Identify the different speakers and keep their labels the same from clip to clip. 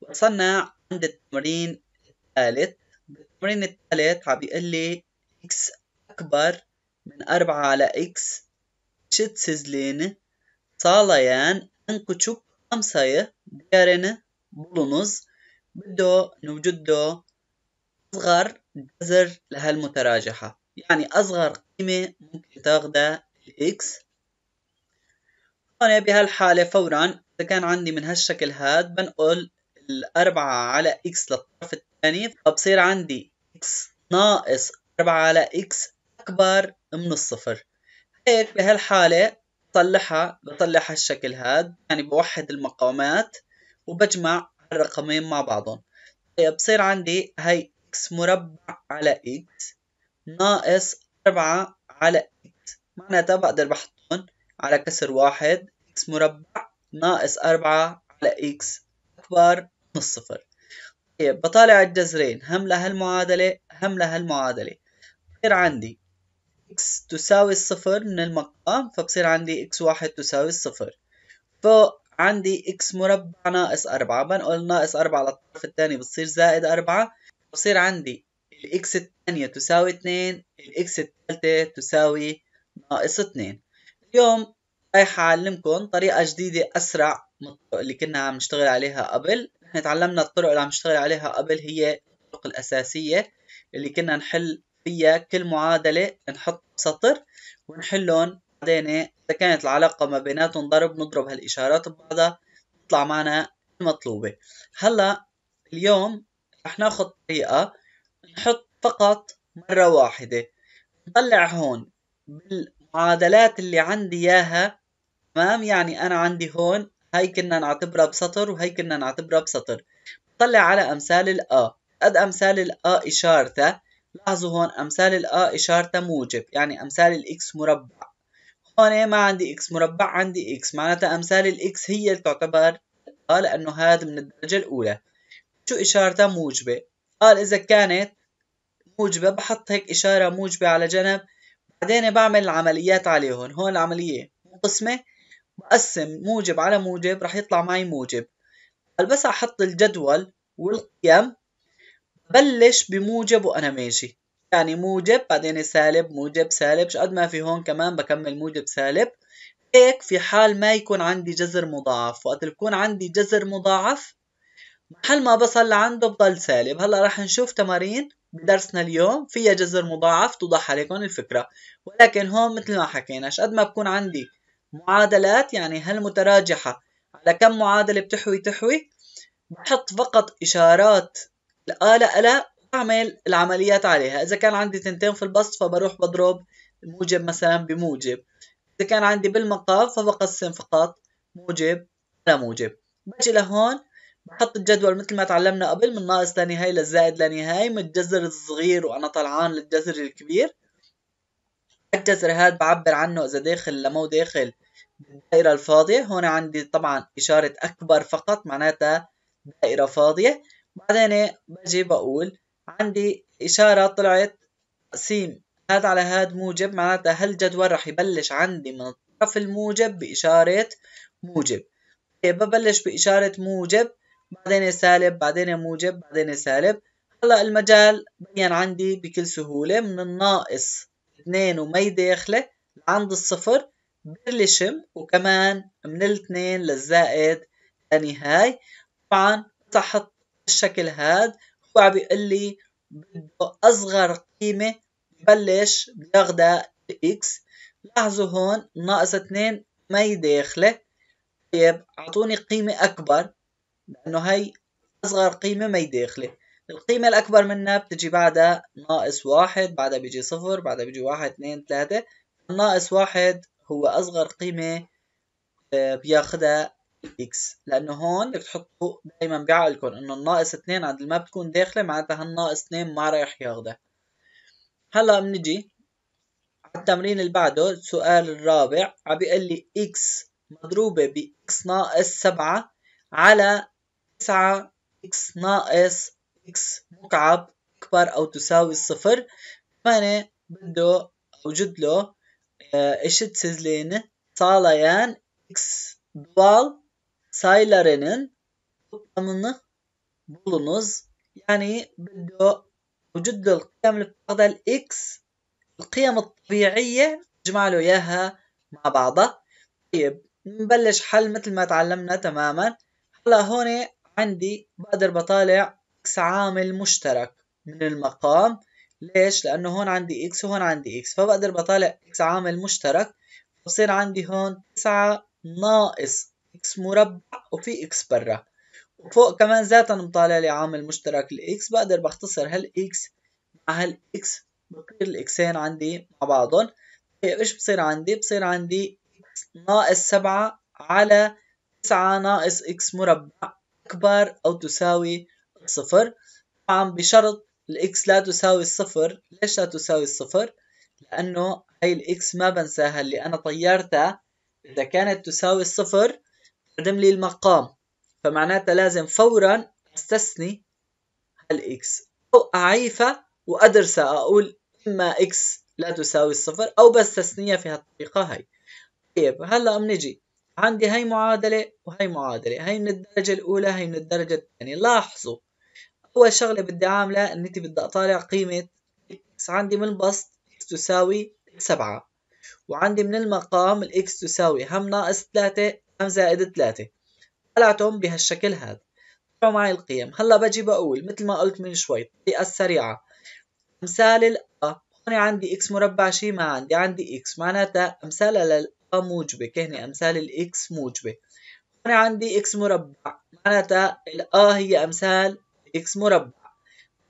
Speaker 1: وصلنا عند التمرين الثالث بالتمرين الثالث عم بيقول لي x أكبر من أربعة على x شت سيزلين صاليان en küçük tam sayı değerini بده نوجد أصغر جذر لهالمتراجحة يعني أصغر قيمة ممكن تاخدا الإكس أنا بهالحالة فورا إذا كان عندي من هالشكل هاد بنقل الأربعة على إكس للطرف الثاني فبصير عندي إكس ناقص أربعة على إكس أكبر من الصفر هيك بهالحالة بطلعها بطلع هالشكل هاد يعني بوحد المقامات وبجمع الرقمين مع بعضهم طيب بصير عندي هي إكس مربع على إكس ناقص أربعة على إكس معناتها بقدر بحطهم على كسر واحد إكس مربع ناقص أربعة على إكس أكبر الصفر طيب بطالع الجذرين هم لها المعادلة هم لها المعادلة بصير عندي x تساوي الصفر من المقام فبصير عندي x واحد تساوي الصفر فوق عندي x مربع ناقص أربعة بنقل ناقص أربعة للطرف الثاني بتصير زائد أربعة بصير عندي الإكس الثانية تساوي اثنين الإكس الثالثة تساوي ناقص اثنين اليوم رايح أعلمكم طريقة جديدة أسرع اللي كنا عم نشتغل عليها قبل احنا تعلمنا الطرق اللي عم نشتغل عليها قبل هي الطرق الأساسية اللي كنا نحل فيها كل معادلة نحط سطر ونحلهم بعدين إذا كانت العلاقة ما بيناتهم ضرب نضرب هالإشارات ببعضها تطلع معنا المطلوبة هلا اليوم رح ناخد طريقة نحط فقط مرة واحدة نطلع هون بالمعادلات اللي عندي إياها تمام يعني أنا عندي هون هاي كنا نعتبرها بسطر وهي كنا نعتبرها بسطر طلع على امثال الا قد امثال الا اشارته لاحظوا هون امثال الا اشارته موجب يعني امثال الاكس مربع هون إيه ما عندي اكس مربع عندي اكس معناتها امثال الاكس هي اللي تعتبر اه لانه هذا من الدرجه الاولى شو اشارتها موجبه قال اذا كانت موجبه بحط هيك اشاره موجبه على جنب بعدين بعمل العمليات عليهم هون العمليه منقسمه بقسم موجب على موجب رح يطلع معي موجب بس احط الجدول والقيم بلش بموجب وانا ماشي يعني موجب بعدين سالب موجب سالب شقد ما في هون كمان بكمل موجب سالب هيك في حال ما يكون عندي جذر مضاعف وقت يكون عندي جذر مضاعف محل ما بصل لعنده بضل سالب هلا رح نشوف تمارين بدرسنا اليوم فيها جذر مضاعف توضح عليكم الفكرة ولكن هون مثل ما حكينا شقد ما بكون عندي معادلات يعني هل متراجحة على كم معادلة بتحوي تحوي بحط فقط إشارات الآلة ألا أعمل العمليات عليها إذا كان عندي تنتين في البسط فبروح بضرب موجب مثلا بموجب إذا كان عندي بالمقاف فبقسم فقط موجب على موجب باجي لهون بحط الجدول مثل ما تعلمنا قبل من ناقص لنهاية للزائد لنهاية من الجذر الصغير وأنا طلعان للجذر الكبير الجذر هذا بعبر عنه إذا داخل لمو داخل الدائرة الفاضية هون عندي طبعا إشارة أكبر فقط معناتها دائرة فاضية بعدين بجي بقول عندي إشارة طلعت سيم هاد على هاد موجب معناتها هالجدول رح يبلش عندي من الطرف الموجب بإشارة موجب طيب، ببلش بإشارة موجب بعدين سالب بعدين موجب بعدين سالب هلا المجال بين عندي بكل سهولة من الناقص اتنين ومي داخلة لعند الصفر بيرلشم وكمان من الاتنين للزائد تاني هاي طبعا تحط الشكل هاد هو عم بيقول لي بده اصغر قيمة ببلش بياخدها اكس لاحظوا هون ناقص اتنين مي داخلة طيب اعطوني قيمة اكبر لانه هي اصغر قيمة مي داخلة القيمة الأكبر منها بتجي بعدها ناقص واحد بعدها بيجي صفر بعدها بيجي واحد اثنين ثلاثة ناقص واحد هو أصغر قيمة آه، بياخدها x لأنه هون بدك تحطوا دايما بعقلكم إنه الناقص اثنين عند ما بتكون داخلة معناتها هالناقص اثنين ما رايح ياخدها هلا بنجي التمرين اللي بعده السؤال الرابع عم بيقول لي اكس مضروبة ب x ناقص سبعة على تسعة x ناقص إكس مكعب أكبر أو تساوي الصفر فأنا بده أوجد له eşit sizliğini sağlayan X doğal sayılarının toplamını bulunuz. Yani بده اوجد له القيم اللي بتاخذها الاكس القيم الطبيعية جمع له إياها مع بعضها طيب نبلش حل مثل ما تعلمنا تماما هلا هون عندي بقدر بطالع اكس عامل مشترك من المقام ليش؟ لأنه هون عندي اكس وهون عندي اكس فبقدر بطالع اكس عامل مشترك بصير عندي هون 9 ناقص اكس مربع وفي اكس برا وفوق كمان ذاتا مطالع لي عامل مشترك الاكس بقدر بختصر هالاكس مع هالاكس بصير الاكسين عندي مع بعضهم طيب ايش بصير عندي؟ بصير عندي اكس ناقص 7 على 9 ناقص اكس مربع اكبر او تساوي صفر طبعا بشرط الاكس لا تساوي الصفر ليش لا تساوي الصفر لانه هاي الاكس ما بنساها اللي انا طيرتها اذا كانت تساوي الصفر تقدم لي المقام فمعناتها لازم فورا استثني هالاكس او اعيفها وادرسها اقول اما اكس لا تساوي الصفر او بستثنيها في هالطريقه هاي طيب هلا بنجي عندي هاي معادله وهي معادله هاي من الدرجه الاولى هاي من الدرجه الثانيه لاحظوا اول شغله بدي اعملها ان انت بدي اطالع قيمه اكس عندي من البسط اكس تساوي 7 وعندي من المقام الاكس تساوي هم ناقص 3 هم زائد 3 طلعتهم بهالشكل هذا طلعوا معي القيم هلا بجي بقول مثل ما قلت من شوي الطريقه السريعه امثال ال هون عندي اكس مربع شي ما عندي عندي اكس معناتها امثالها للأ موجبه كهني امثال الاكس موجبه هون عندي اكس مربع معناتها الأ هي امثال إكس مربع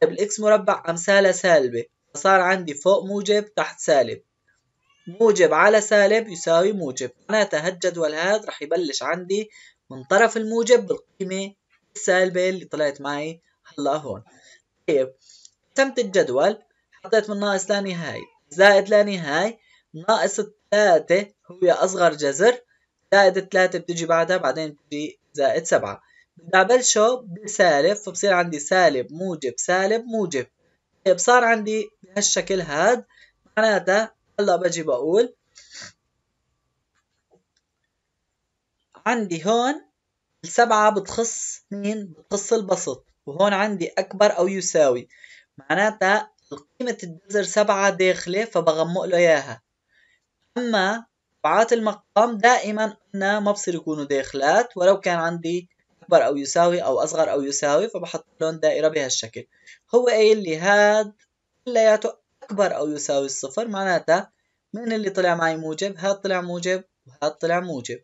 Speaker 1: طيب الإكس مربع أمثالة سالبة فصار عندي فوق موجب تحت سالب موجب على سالب يساوي موجب معناتها هالجدول هذا رح يبلش عندي من طرف الموجب بالقيمة السالبة اللي طلعت معي هلا هون طيب قسمت الجدول حطيت من ناقص لنهاية زائد لنهاية ناقص الثلاثة هو أصغر جذر زائد الثلاثة بتجي بعدها بعدين بتجي زائد سبعة بدي أبلشه بسالب فبصير عندي سالب موجب سالب موجب طيب صار عندي بهالشكل هاد معناتها هلا بجي بقول عندي هون السبعة بتخص مين؟ بتخص البسط وهون عندي أكبر أو يساوي معناتها قيمة الجذر سبعة داخلة فبغمق له إياها أما تبعات المقام دائما قلنا ما بصير يكونوا داخلات ولو كان عندي أكبر أو يساوي أو أصغر أو يساوي فبحط لون دائرة بهالشكل هو قايل لي هاد كلياته أكبر أو يساوي الصفر معناتها من اللي طلع معي موجب هاد طلع موجب وهاد طلع موجب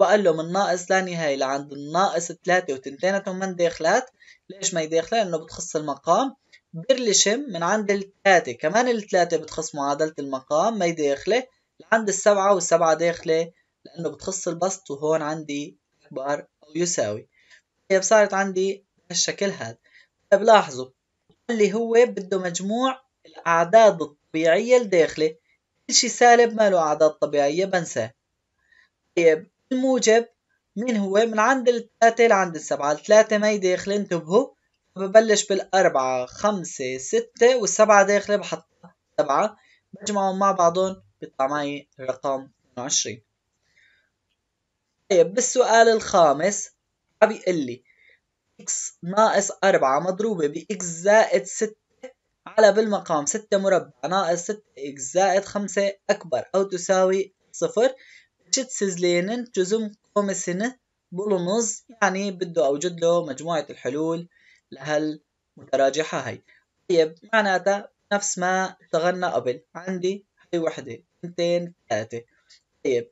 Speaker 1: بقول له من ناقص لا نهاية لعند الناقص ثلاثة وتنتيناتهم من داخلات ليش ما يداخلة لأنه بتخص المقام برلشم من عند الثلاثة كمان الثلاثة بتخص معادلة المقام ما يداخله لعند السبعة والسبعة داخلة لأنه بتخص البسط وهون عندي أكبر أو يساوي صارت عندي بالشكل هذا بلاحظوا طيب اللي هو بده مجموع الأعداد الطبيعية الداخلة كل شيء سالب ما له أعداد طبيعية بنساه طيب الموجب مين هو من عند الثلاثة لعند السبعة الثلاثة ما داخلة انتبهوا ببلش بالأربعة خمسة ستة والسبعة داخلة بحط سبعة بجمعهم مع بعضهم بيطلع معي الرقم 20 طيب بالسؤال الخامس بيقول لي اكس ناقص 4 مضروبة باكس زائد 6 على بالمقام 6 مربع ناقص 6 اكس زائد 5 اكبر او تساوي صفر بشت سيزلينن جزم كومسنة بولونوز يعني بده اوجد له مجموعة الحلول لهالمتراجحة هي طيب معناتها نفس ما اشتغلنا قبل عندي هي وحدة اثنتين ثلاثة طيب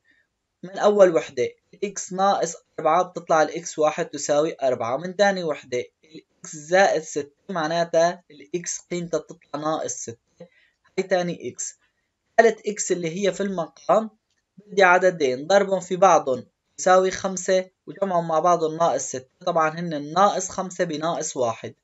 Speaker 1: من اول وحدة اكس ناقص 4 بتطلع الاكس واحد تساوي 4 من تاني وحدة الاكس زائد 6 معناتها الاكس قيمتها بتطلع ناقص 6 هي تاني اكس ثالث اكس اللي هي في المقام بدي عددين ضربهم في بعضهم يساوي خمسة وجمعهم مع بعضهم ناقص ستة طبعا هن ناقص خمسة بناقص واحد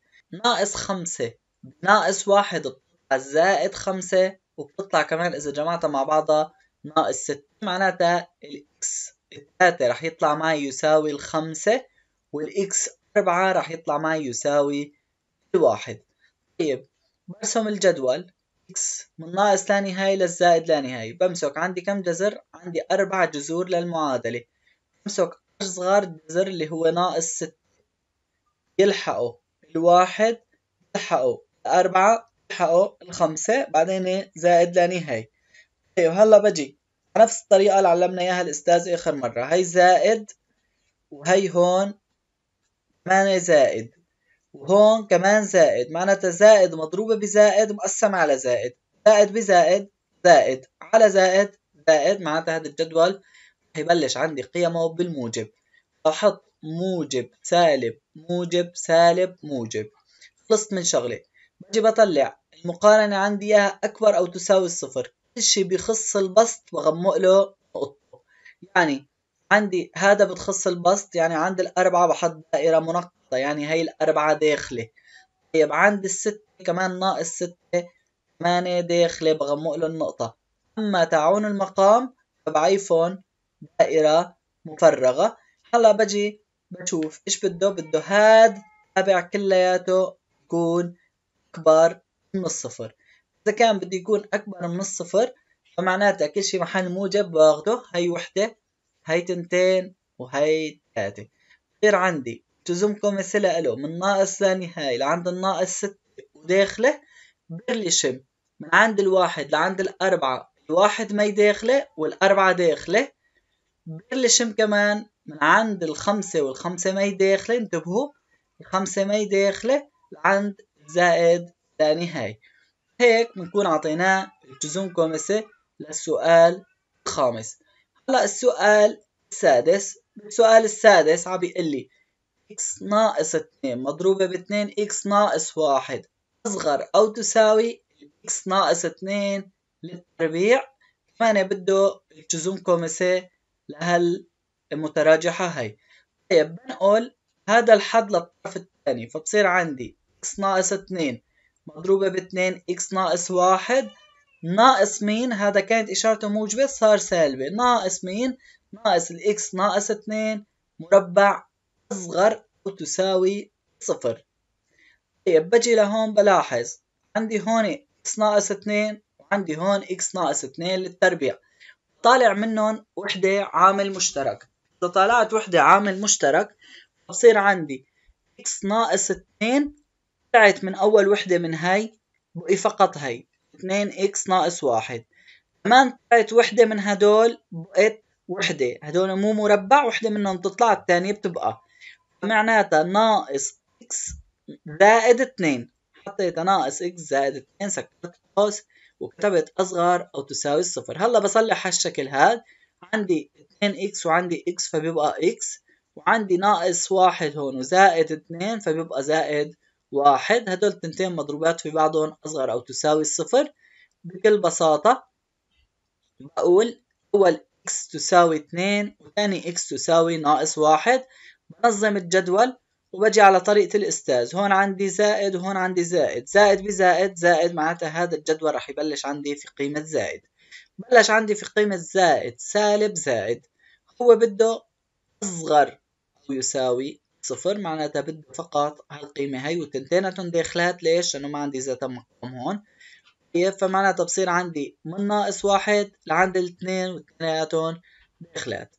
Speaker 1: ناقص خمسة بناقص واحد بتطلع زائد خمسة وبتطلع كمان إذا جمعتها مع بعضها ناقص ستة معناتها الإكس الثلاثة راح يطلع معي يساوي الخمسة والإكس أربعة راح يطلع معي يساوي الواحد طيب برسم الجدول إكس من ناقص لا نهاية للزائد لا نهاية بمسك عندي كم جذر؟ عندي أربع جذور للمعادلة بمسك أصغر جذر اللي هو ناقص ستة يلحقوا الواحد يلحقوا الأربعة يلحقوا الخمسة بعدين إيه؟ زائد لا نهاية طيب هلا بجي نفس الطريقة اللي علمنا إياها الأستاذ آخر مرة هي زائد وهي هون كمان زائد وهون كمان زائد معناتها زائد مضروبة بزائد مقسمة على زائد زائد بزائد زائد على زائد زائد معناتها هذا الجدول هيبلش عندي قيمه بالموجب بحط موجب سالب موجب سالب موجب خلصت من شغلة بجي بطلع المقارنة عندي إياها أكبر أو تساوي الصفر شيء بخص البسط بغمق له نقطته يعني عندي هذا بتخص البسط يعني عند الأربعة بحط دائرة منقطة يعني هي الأربعة داخلة طيب عند الستة كمان ناقص ستة ثمانية داخلة بغمق له النقطة أما تعون المقام فبعيفهم دائرة مفرغة هلا بجي بشوف ايش بده بده هاد تابع كلياته يكون أكبر من الصفر إذا كان بده يكون أكبر من الصفر فمعناتها كل شيء محل موجب باخده هي وحدة هي تنتين وهي تلاتة بصير عندي تزمكم مثلها له من ناقص لنهاية لعند الناقص ستة وداخلة بيرلشم من عند الواحد لعند الأربعة الواحد ما داخلة والأربعة داخلة بيرلشم كمان من عند الخمسة والخمسة ما داخلة انتبهوا الخمسة ما داخلة لعند زائد لنهاية هيك بنكون عطيناه جزمكم للسؤال الخامس هلا السؤال السادس السؤال السادس عم بيقول لي x ناقص 2 مضروبة ب 2 x ناقص 1 أصغر أو تساوي x ناقص 2 للتربيع كمان بده جزمكم لهالمتراجحة هي طيب بنقول هذا الحد للطرف الثاني فبصير عندي x ناقص 2 مضروبة باثنين اكس ناقص واحد ناقص مين هذا كانت إشارته موجبة صار سالبة ناقص مين ناقص الاكس ناقص اثنين مربع أصغر أو تساوي صفر طيب بجي لهون بلاحظ عندي هون اكس ناقص اثنين وعندي هون اكس ناقص اثنين للتربيع طالع منهم وحدة عامل مشترك إذا طالعت وحدة عامل مشترك بصير عندي اكس ناقص اثنين طلعت من أول وحدة من هاي بقي فقط هاي 2 اكس ناقص 1 كمان طلعت وحدة من هدول بقت وحدة هدول مو مربع وحدة منهم تطلع الثانية بتبقى معناتها ناقص اكس زائد 2 حطيت ناقص اكس زائد 2 سكرت قوس وكتبت اصغر او تساوي الصفر هلا بصلح هالشكل هذا عندي 2 اكس وعندي اكس فبيبقى اكس وعندي ناقص واحد هون وزائد 2 فبيبقى زائد واحد هدول التنتين مضروبات في بعضهم أصغر أو تساوي الصفر بكل بساطة بقول أول x تساوي 2 وثاني x تساوي ناقص واحد بنظم الجدول وبجي على طريقة الأستاذ هون عندي زائد وهون عندي زائد زائد بزائد زائد معناتها هذا الجدول رح يبلش عندي في قيمة زائد بلش عندي في قيمة زائد سالب زائد هو بده أصغر أو يساوي صفر معناتها بدي فقط هالقيمة هي وتنتينتهم داخلات ليش؟ لأنه ما عندي ذات مقام هون كيف؟ طيب، فمعناتها بصير عندي من ناقص واحد لعند الاثنين واثنيناتهم داخلات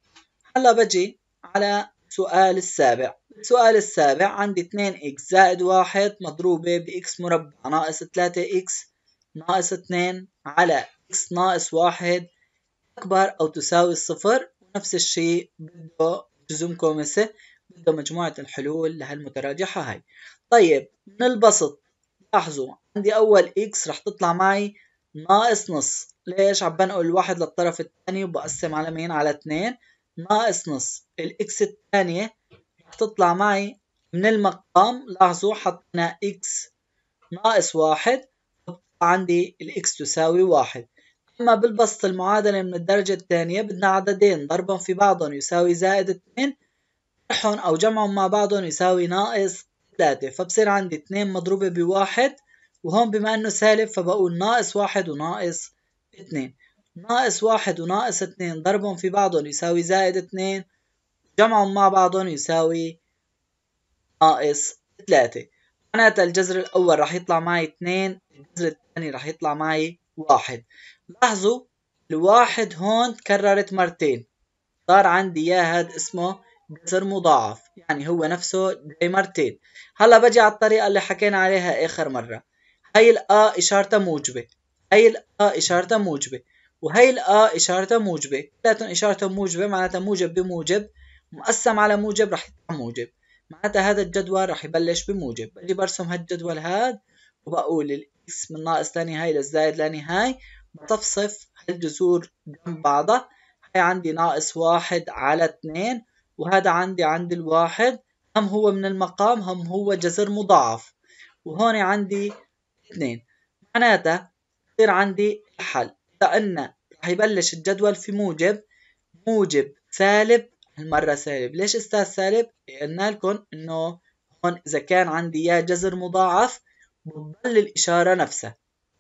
Speaker 1: هلا بجي على السؤال السابع السؤال السابع عندي 2 اكس زائد واحد مضروبة باكس مربع ناقص 3 اكس ناقص 2 على اكس ناقص واحد أكبر أو تساوي الصفر ونفس الشيء بده جزم كومسة عنده مجموعة الحلول لهالمتراجحة هاي طيب من البسط لاحظوا عندي أول إكس رح تطلع معي ناقص نص ليش عم بنقل واحد للطرف الثاني وبقسم على مين على اثنين ناقص نص الإكس الثانية رح تطلع معي من المقام لاحظوا حطينا إكس ناقص واحد عندي الإكس تساوي واحد أما بالبسط المعادلة من الدرجة الثانية بدنا عددين ضربهم في بعضهم يساوي زائد اثنين طرحهم أو جمعهم مع بعضهم يساوي ناقص 3 فبصير عندي 2 مضروبة بواحد وهون بما أنه سالب فبقول ناقص واحد وناقص 2 ناقص واحد وناقص 2 ضربهم في بعضهم يساوي زائد 2 جمعهم مع بعضهم يساوي ناقص 3 معناتها الجذر الأول رح يطلع معي 2 الجذر الثاني رح يطلع معي 1 لاحظوا الواحد هون تكررت مرتين صار عندي إياه هاد اسمه جسر مضاعف يعني هو نفسه ديمرتين مرتين هلا بجي على الطريقة اللي حكينا عليها آخر مرة هاي الأ إشارتها موجبة هاي الأ إشارتها موجبة وهي الأ إشارتها موجبة كلياتهم إشارتهم موجبة معناتها موجب بموجب مقسم على موجب رح يطلع موجب معناتها هذا الجدول رح يبلش بموجب بجي برسم هالجدول هاد وبقول الإكس من ناقص لنهاية للزائد لنهاية بتفصف هالجذور جنب بعضها هي عندي ناقص واحد على اتنين وهذا عندي عند الواحد هم هو من المقام هم هو جذر مضاعف وهون عندي اثنين معناتها بصير عندي الحل لأن رح يبلش الجدول في موجب موجب سالب هالمرة سالب ليش أستاذ سالب؟ قلنا لكم إنه هون إذا كان عندي يا جذر مضاعف بتضل الإشارة نفسها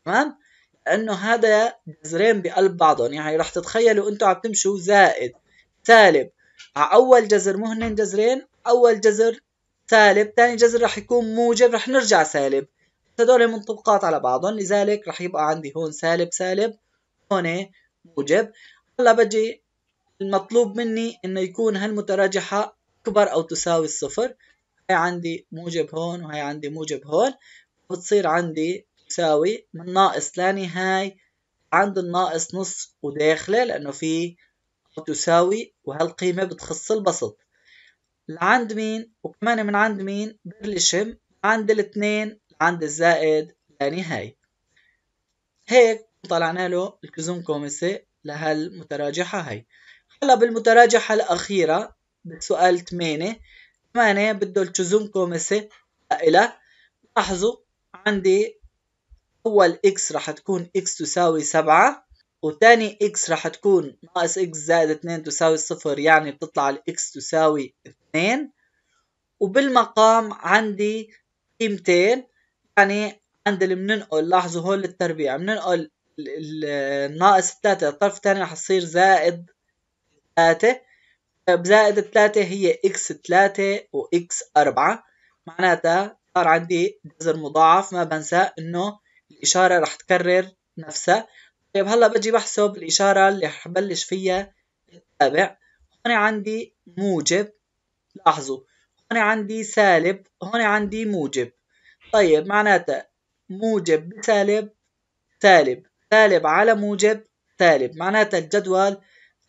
Speaker 1: تمام؟ لأنه هذا جذرين بقلب بعضهم يعني رح تتخيلوا أنتم عم تمشوا زائد سالب اول جذر هنين جذرين اول جذر سالب ثاني جذر رح يكون موجب رح نرجع سالب هدول منطبقات على بعضهم لذلك رح يبقى عندي هون سالب سالب هون إيه، موجب هلا بجي المطلوب مني انه يكون هالمتراجحة اكبر او تساوي الصفر هي عندي موجب هون وهي عندي موجب هون بتصير عندي تساوي من ناقص لا نهاية عند الناقص نص وداخله لانه في تساوي وهالقيمة بتخص البسط لعند مين وكمان من عند مين برلشم عند الاثنين عند الزائد لا نهاية هيك طلعنا له الكزوم كومسة لهالمتراجحة هاي هلا بالمتراجحة الأخيرة بالسؤال 8 8 بده الكزوم كومسة إلى لاحظوا عندي أول إكس راح تكون إكس تساوي 7 وتاني اكس راح تكون ناقص اكس زائد 2 تساوي صفر يعني بتطلع الاكس تساوي 2 وبالمقام عندي قيمتين يعني عند اللي بننقل لاحظوا هون للتربيع بننقل الناقص 3 الطرف الثاني راح يصير زائد 3 بزائد 3 هي اكس 3 واكس 4 معناتها صار عندي جذر مضاعف ما بنسى انه الاشاره راح تكرر نفسها طيب هلا بجي بحسب الإشارة اللي حبلش فيها التابع هون عندي موجب لاحظوا هون عندي سالب هون عندي موجب طيب معناتها موجب بسالب سالب سالب على موجب سالب معناتها الجدول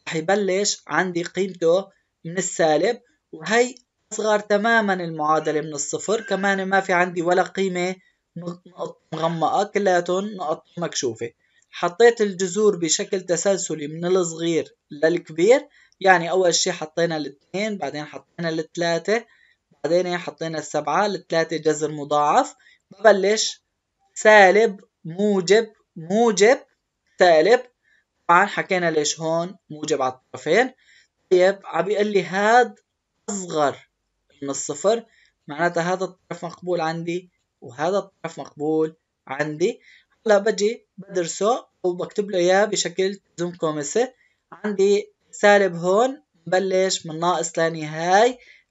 Speaker 1: رح يبلش عندي قيمته من السالب وهي أصغر تماما المعادلة من الصفر كمان ما في عندي ولا قيمة نقط مغمقة كلياتهم نقط مكشوفة حطيت الجذور بشكل تسلسلي من الصغير للكبير يعني أول شي حطينا الاثنين بعدين حطينا الثلاثة بعدين إيه حطينا السبعة الثلاثة جذر مضاعف ببلش سالب موجب موجب سالب طبعا حكينا ليش هون موجب على الطرفين طيب عم بيقول لي هاد أصغر من الصفر معناتها هذا الطرف مقبول عندي وهذا الطرف مقبول عندي هلا بجي بدرسه وبكتب له اياه بشكل زوم كوميسي عندي سالب هون ببلش من ناقص تاني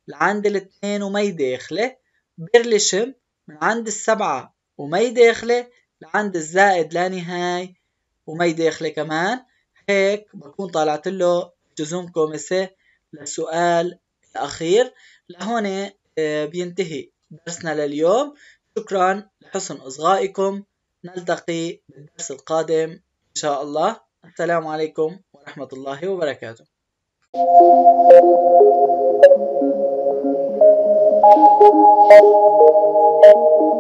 Speaker 1: لعند الاثنين ومي داخله بيرلشم من عند السبعة ومي داخله لعند الزائد لا ومي داخله كمان هيك بكون طلعت له جزوم كوميسي للسؤال الأخير لهون آه، بينتهي درسنا لليوم شكرا لحسن إصغائكم نلتقي بالدرس القادم إن شاء الله السلام عليكم ورحمة الله وبركاته Thank you.